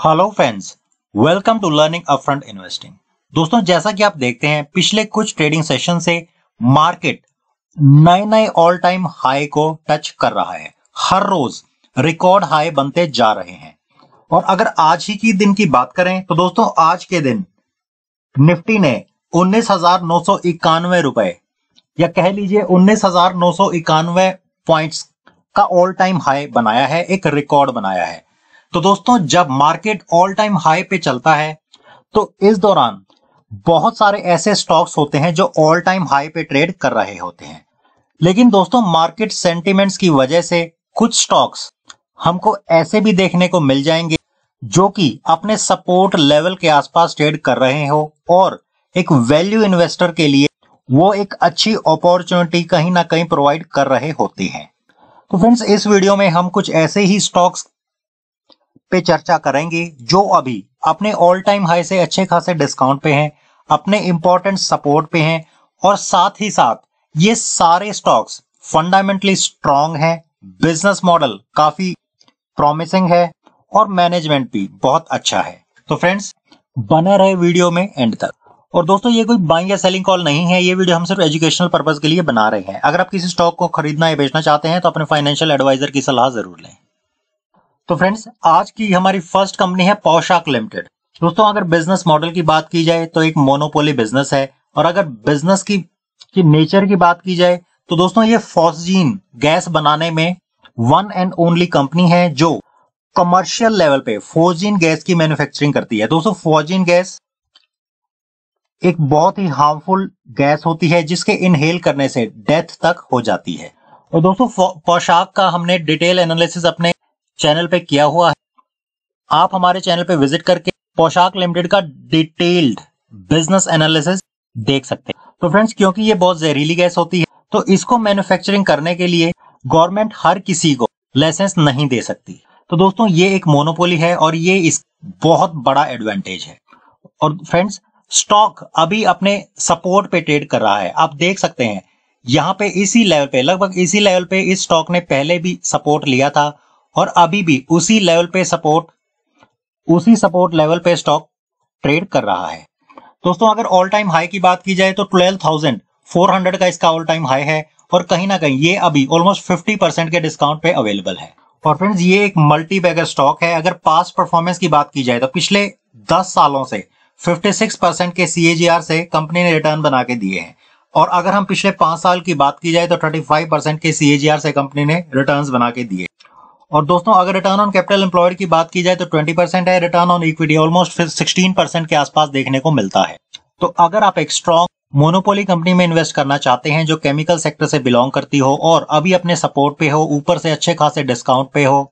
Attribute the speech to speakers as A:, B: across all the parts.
A: hello friends welcome to learning upfront investing दोस्तों जैसा कि आप देखते हैं पिछले कुछ ट्रेडिंग सेशन से मार्केट नए नए ऑल टाइम हाई को टच कर रहा है हर रोज रिकॉर्ड हाई बनते जा रहे हैं और अगर आज ही की दिन की बात करें तो दोस्तों आज के दिन निफ्टी ने उन्नीस हजार नौ सौ इक्यानवे रुपए या कह लीजिए उन्नीस हजार नौ सौ इक्यानवे पॉइंट्स का ऑल टाइम हाई बनाया है एक रिकॉर्ड बनाया है तो दोस्तों जब मार्केट ऑल टाइम हाई पे चलता है तो इस दौरान बहुत सारे ऐसे स्टॉक्स होते हैं जो ऑल टाइम हाई पे ट्रेड कर रहे होते हैं लेकिन दोस्तों मार्केट सेंटिमेंट्स की वजह से कुछ स्टॉक्स हमको ऐसे भी देखने को मिल जाएंगे जो कि अपने सपोर्ट लेवल के आसपास ट्रेड कर रहे हो और एक वैल्यू इन्वेस्टर के लिए वो एक अच्छी अपॉर्चुनिटी कहीं ना कहीं प्रोवाइड कर रहे होते हैं तो फ्रेंड्स इस वीडियो में हम कुछ ऐसे ही स्टॉक्स पे चर्चा करेंगे जो अभी अपने ऑल टाइम हाई से अच्छे खासे डिस्काउंट पे हैं अपने इंपॉर्टेंट सपोर्ट पे हैं और साथ ही साथ ये सारे स्टॉक्स फंडामेंटली स्ट्रांग हैं बिजनेस मॉडल काफी प्रॉमिसिंग है और मैनेजमेंट भी बहुत अच्छा है तो फ्रेंड्स बने रहे वीडियो में एंड तक और दोस्तों ये कोई बाइंग या सेलिंग कॉल नहीं है ये वीडियो हम सिर्फ एजुकेशनल पर्पज के लिए बना रहे हैं अगर आप किसी स्टॉक को खरीदना या बेचना चाहते हैं तो अपने फाइनेंशियल एडवाइजर की सलाह जरूर लें तो फ्रेंड्स आज की हमारी फर्स्ट कंपनी है पौशाक लिमिटेड दोस्तों अगर बिजनेस मॉडल की बात की जाए तो एक मोनोपोली बिजनेस है और अगर बिजनेस की, की नेचर की बात की जाए तो दोस्तों ये फॉसजीन गैस बनाने में वन एंड ओनली कंपनी है जो कमर्शियल लेवल पे फोजीन गैस की मैन्युफैक्चरिंग करती है दोस्तों फोजीन गैस एक बहुत ही हार्मफुल गैस होती है जिसके इनहेल करने से डेथ तक हो जाती है और दोस्तों पोशाक का हमने डिटेल एनालिसिस अपने चैनल पे किया हुआ है आप हमारे चैनल पे विजिट करके पोशाक लिमिटेड का डिटेल्ड बिजनेस एनालिसिस देख सकते हैं तो फ्रेंड्स क्योंकि ये बहुत जहरीली गैस होती है तो इसको मैन्युफैक्चरिंग करने के लिए गवर्नमेंट हर किसी को लाइसेंस नहीं दे सकती तो दोस्तों ये एक मोनोपोली है और ये इस बहुत बड़ा एडवांटेज है और फ्रेंड्स स्टॉक अभी अपने सपोर्ट पे ट्रेड कर रहा है आप देख सकते हैं यहाँ पे इसी लेवल पे लगभग इसी लेवल पे इस स्टॉक ने पहले भी सपोर्ट लिया था और अभी भी उसी लेवल पे सपोर्ट उसी सपोर्ट लेवल पे स्टॉक ट्रेड कर रहा है दोस्तों अगर ऑल टाइम हाई की बात की जाए तो 12,400 का इसका ऑल टाइम हाई है और कहीं ना कहीं ये अभी ऑलमोस्ट 50 परसेंट के डिस्काउंट पे अवेलेबल है और फ्रेंड्स ये एक मल्टी बैगर स्टॉक है अगर पास परफॉर्मेंस की बात की जाए तो पिछले 10 सालों से 56 परसेंट के सी से कंपनी ने रिटर्न बना के दिए हैं और अगर हम पिछले पांच साल की बात की जाए तो थर्टी परसेंट के सी से कंपनी ने रिटर्न बना के दिए और दोस्तों अगर रिटर्न ऑन कैपिटल एम्प्लॉयड की बात की जाए तो 20 परसेंट है return on equity almost 16 percent के आसपास देखने को मिलता है तो अगर आप एक स्ट्रॉन्ग मोनोपोली कंपनी में इन्वेस्ट करना चाहते हैं जो केमिकल सेक्टर से बिलोंग करती हो और अभी अपने सपोर्ट पे हो ऊपर से अच्छे खासे डिस्काउंट पे हो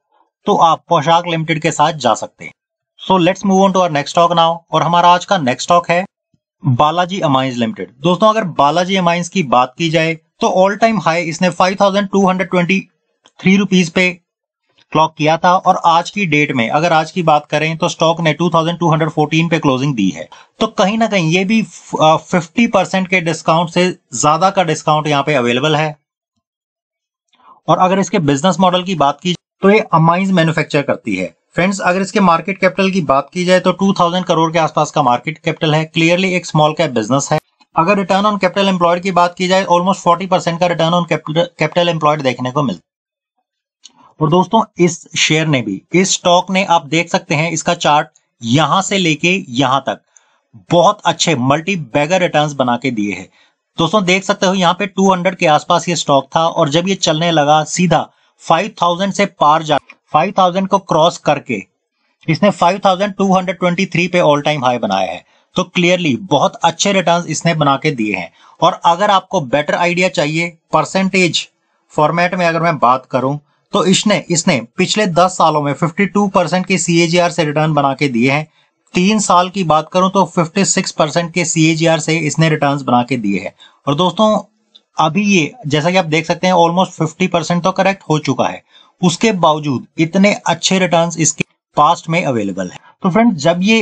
A: तो आप पोशाक लिमिटेड के साथ जा सकते हैं so let's move on to our next stock now और हमारा आज का नेक्स्ट स्टॉक है बालाजी अमाइंस लिमिटेड दोस्तों अगर बालाजी अमाइंस की बात की जाए तो ऑल टाइम हाई इसने five thousand two hundred twenty three rupees पे क्लॉक किया था और आज की डेट में अगर आज की बात करें तो स्टॉक ने 2214 पे क्लोजिंग दी है तो कहीं ना कहीं ये भी 50 परसेंट के डिस्काउंट से ज्यादा का डिस्काउंट यहाँ पे अवेलेबल है और अगर इसके बिजनेस मॉडल की बात की तो ये अमाइंस मैन्युफैक्चर करती है फ्रेंड्स अगर इसके मार्केट कैपिटल की बात की जाए तो 2000 करोड़ के आसपास का मार्केट कैपिटल है क्लियरली एक स्मॉल कैप बिजनेस है अगर रिटर्न ऑन कैपिटल एम्प्लॉयड की बात की जाए ऑलमोस्ट 40 परसेंट का रिटर्न ऑन कैपिटल एम्प्लॉयड देखने को मिलता है और दोस्तों इस शेयर ने भी इस स्टॉक ने आप देख सकते हैं इसका चार्ट यहां से लेके यहां तक बहुत अच्छे मल्टी बैगर रिटर्न बना के दिए है दोस्तों देख सकते हो यहाँ पे 200 के आसपास ये स्टॉक था और जब ये चलने लगा सीधा 5000 से पार जा 5000 को क्रॉस करके इसने 5223 पे ऑल टाइम हाई बनाया है तो क्लियरली बहुत अच्छे रिटर्न्स इसने बना के दिए हैं और अगर आपको बेटर आइडिया चाहिए परसेंटेज फॉर्मेट में अगर मैं बात करूं तो इसने इसने पिछले दस सालों में 52 परसेंट के सीएजीआर से रिटर्न बना के दिए हैं तीन साल की बात करूं तो 56 परसेंट के सीएजीआर से इसने रिटर्न्स बना के दिए हैं और दोस्तों अभी ये जैसा कि आप देख सकते हैं ऑलमोस्ट 50 परसेंट तो करेक्ट हो चुका है उसके बावजूद इतने अच्छे रिटर्न इसके पास्ट में अवेलेबल है तो फ्रेंड जब ये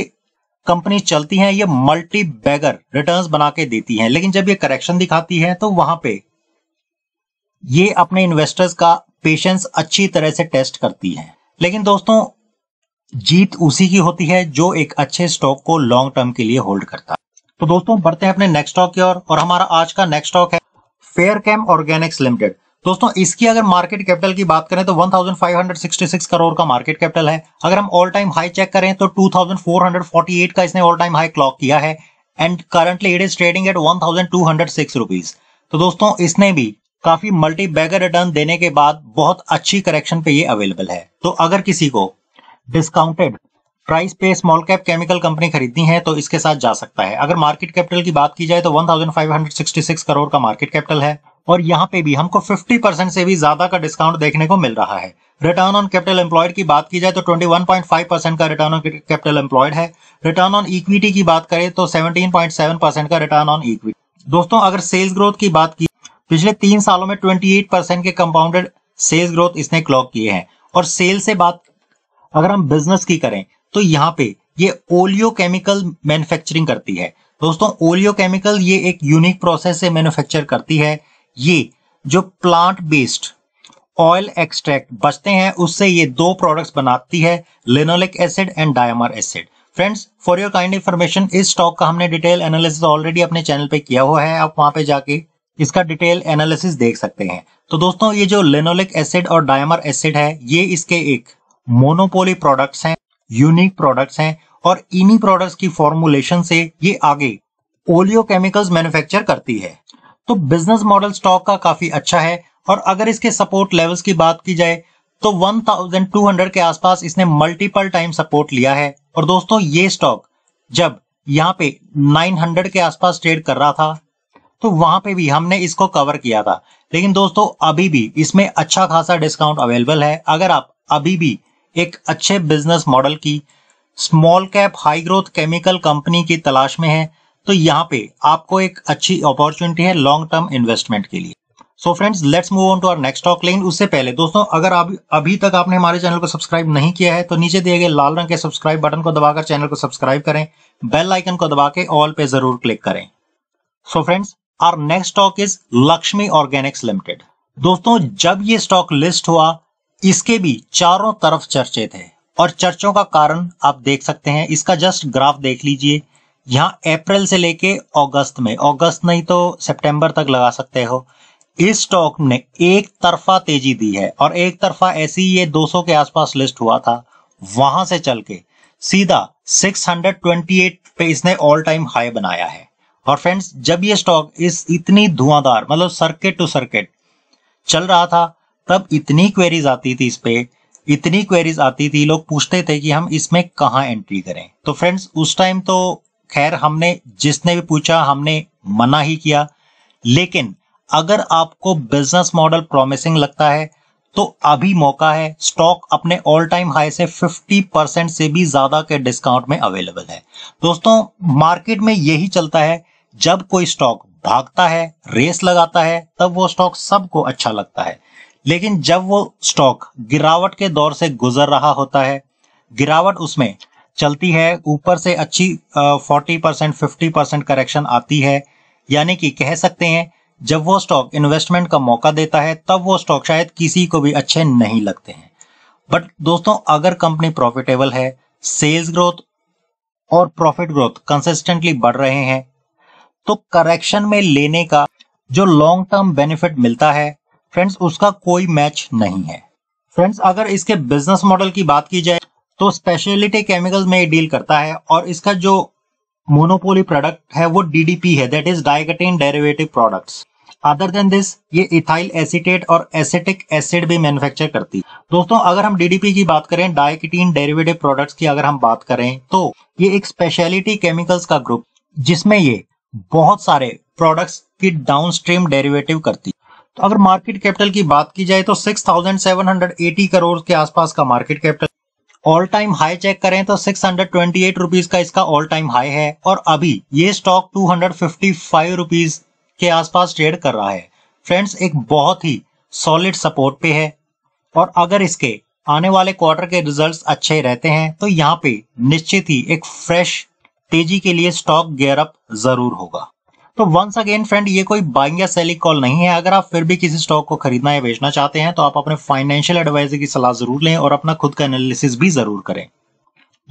A: कंपनी चलती हैं ये मल्टी बैगर रिटर्न्स बना के देती हैं लेकिन जब ये करेक्शन दिखाती है तो वहां पे ये अपने इन्वेस्टर्स का पेशेंस अच्छी तरह से टेस्ट करती है लेकिन दोस्तों जीत उसी की होती है जो एक अच्छे स्टॉक को लॉन्ग टर्म के लिए होल्ड करता है तो दोस्तों बढ़ते हैं अपने नेक्स्ट स्टॉक की ओर और हमारा आज का नेक्स्ट स्टॉक है फेयर कैम ऑर्गेनिक्स लिमिटेड दोस्तों इसकी अगर मार्केट कैपिटल की बात करें तो 1566 करोड़ का मार्केट कैपिटल है अगर हम ऑल टाइम हाई चेक करें तो 2448 का इसने ऑल टाइम हाई क्लॉक किया है and currently it is trading at 1206 rupees तो दोस्तों इसने भी काफी मल्टी बैगर रिटर्न देने के बाद बहुत अच्छी करेक्शन पे ये अवेलेबल है तो अगर किसी को डिस्काउंटेड प्राइस पे स्मॉल कैप केमिकल कंपनी खरीदनी है तो इसके साथ जा सकता है अगर मार्केट कैपिटल की बात की जाए तो 1566 करोड़ का मार्केट कैपिटल है और यहाँ पे भी हमको 50 परसेंट से भी ज्यादा का डिस्काउंट देखने को मिल रहा है रिटर्न ऑन कैपिटल एम्प्लॉयड की बात की जाए तो 21.5 परसेंट का रिटर्न ऑन कैपिटल एम्प्लॉयड है रिटर्न ऑन इक्विटी की बात करें तो 17.7 परसेंट का रिटर्न ऑन इक्विटी दोस्तों अगर सेल्स ग्रोथ की बात की पिछले तीन सालों में ट्वेंटी एट परसेंट के कंपाउंडेड सेल्स ग्रोथ इसने क्लॉक किए हैं और सेल से बात अगर हम बिजनेस की करें तो यहाँ पे ये ओलियो केमिकल मैन्युफैक्चरिंग करती है दोस्तों ओलियो केमिकल ये एक यूनिक प्रोसेस से मैन्युफैक्चर करती है ये जो प्लांट बेस्ड ऑयल एक्सट्रैक्ट बचते हैं उससे ये दो प्रोडक्ट्स बनाती है linoleic acid and dimer acid friends for your kind information इस स्टॉक का हमने डिटेल एनालिसिस ऑलरेडी अपने चैनल पे किया हुआ है आप वहां पे जाके इसका डिटेल एनालिसिस देख सकते हैं तो दोस्तों ये जो लेनोलिक एसिड और डायमर एसिड है ये इसके एक मोनोपोली प्रोडक्ट्स हैं यूनिक प्रोडक्ट्स हैं और इन्हीं प्रोडक्ट्स की फॉर्मुलेशन से ये आगे ओलियो केमिकल्स मैन्युफैक्चर करती है तो बिजनेस मॉडल स्टॉक का काफी अच्छा है और अगर इसके सपोर्ट लेवल्स की बात की जाए तो 1200 के आसपास इसने मल्टीपल टाइम सपोर्ट लिया है और दोस्तों ये स्टॉक जब यहाँ पे 900 के आसपास ट्रेड कर रहा था तो वहां पे भी हमने इसको कवर किया था लेकिन दोस्तों अभी भी इसमें अच्छा खासा डिस्काउंट अवेलेबल है अगर आप अभी भी एक अच्छे बिजनेस मॉडल की small cap high growth chemical company की तलाश में है तो यहाँ पे आपको एक अच्छी अपॉर्चुनिटी है लॉन्ग टर्म इन्वेस्टमेंट के लिए so friends let's move on to our next stock लेकिन उससे पहले दोस्तों अगर आप अभी तक आपने हमारे चैनल को सब्सक्राइब नहीं किया है तो नीचे दिए गए लाल रंग के सब्सक्राइब बटन को दबाकर चैनल को सब्सक्राइब करें बेल आइकन को दबा के ऑल पे जरूर क्लिक करें so so friends our next stock is Lakshmi organics limited दोस्तों जब ये स्टॉक लिस्ट हुआ इसके भी चारों तरफ चर्चे थे और चर्चों का कारण आप देख सकते हैं इसका जस्ट ग्राफ देख लीजिए यहाँ अप्रैल से लेके अगस्त में अगस्त नहीं तो सितंबर तक लगा सकते हो इस स्टॉक ने एक तरफा तेजी दी है और एक तरफा ऐसी ये 200 के आसपास लिस्ट हुआ था वहां से चल के सीधा 628 पे इसने ऑल टाइम हाई बनाया है और फ्रेंड्स जब ये स्टॉक इस इतनी धुआंधार मतलब सर्किट टू सर्किट चल रहा था तब इतनी क्वेरीज आती थी इस पे इतनी क्वेरीज आती थी लोग पूछते थे कि हम इसमें कहाँ एंट्री करें तो फ्रेंड्स उस टाइम तो खैर हमने जिसने भी पूछा हमने मना ही किया लेकिन अगर आपको बिजनेस मॉडल प्रॉमिसिंग लगता है तो अभी मौका है स्टॉक अपने ऑल टाइम हाई से 50 परसेंट से भी ज्यादा के डिस्काउंट में अवेलेबल है दोस्तों मार्केट में यही चलता है जब कोई स्टॉक भागता है रेस लगाता है तब वो स्टॉक सबको अच्छा लगता है लेकिन जब वो स्टॉक गिरावट के दौर से गुजर रहा होता है गिरावट उसमें चलती है ऊपर से अच्छी forty percent fifty percent correction आती है यानी कि कह सकते हैं जब वो स्टॉक इन्वेस्टमेंट का मौका देता है तब वो स्टॉक शायद किसी को भी अच्छे नहीं लगते हैं बट दोस्तों अगर कंपनी प्रॉफिटेबल है सेल्स ग्रोथ और प्रॉफिट ग्रोथ कंसिस्टेंटली बढ़ रहे हैं तो करेक्शन में लेने का जो लॉन्ग टर्म बेनिफिट मिलता है फ्रेंड्स उसका कोई मैच नहीं है फ्रेंड्स अगर इसके बिजनेस मॉडल की बात की जाए तो स्पेशलिटी केमिकल्स में डील करता है और इसका जो मोनोपोली प्रोडक्ट है वो डीडीपी है that is diketene derivative products other than this ये इथाइल एसिटेट और एसिटिक एसिड भी मैन्युफैक्चर करती है दोस्तों अगर हम डीडीपी की बात करें डायकिटीन डेरिवेटिव प्रोडक्ट्स की अगर हम बात करें तो ये एक स्पेशलिटी केमिकल्स का ग्रुप जिसमें ये बहुत सारे प्रोडक्ट्स की डाउनस्ट्रीम डेरिवेटिव करती तो अगर मार्केट कैपिटल की बात की जाए तो 6,780 करोड़ के आसपास का market capital all time high check करें तो सिक्स हंड्रेड का इसका ऑल टाइम हाई है और अभी ये स्टॉक टू हंड्रेड के आसपास ट्रेड कर रहा है फ्रेंड्स एक बहुत ही सॉलिड सपोर्ट पे है और अगर इसके आने वाले क्वार्टर के रिजल्ट्स अच्छे रहते हैं तो यहाँ पे निश्चित ही एक फ्रेश तेजी के लिए स्टॉक गेयरअप जरूर होगा तो वंस अगेन फ्रेंड ये कोई बाइंग या सेलिंग कॉल नहीं है अगर आप फिर भी किसी स्टॉक को खरीदना या बेचना चाहते हैं तो आप अपने फाइनेंशियल एडवाइजर की सलाह जरूर लें और अपना खुद का एनालिसिस भी जरूर करें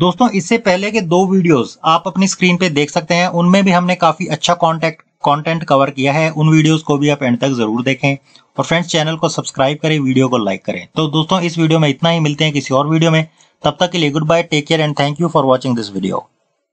A: दोस्तों इससे पहले के दो वीडियोस आप अपनी स्क्रीन पे देख सकते हैं उनमें भी हमने काफी अच्छा कॉन्टेक्ट कॉन्टेंट कवर किया है उन वीडियोज को भी आप एंड तक जरूर देखें और फ्रेंड्स चैनल को सब्सक्राइब करें वीडियो को लाइक करें तो दोस्तों इस वीडियो में इतना ही मिलते हैं किसी और वीडियो में तब तक के लिए goodbye take care and thank you for watching this video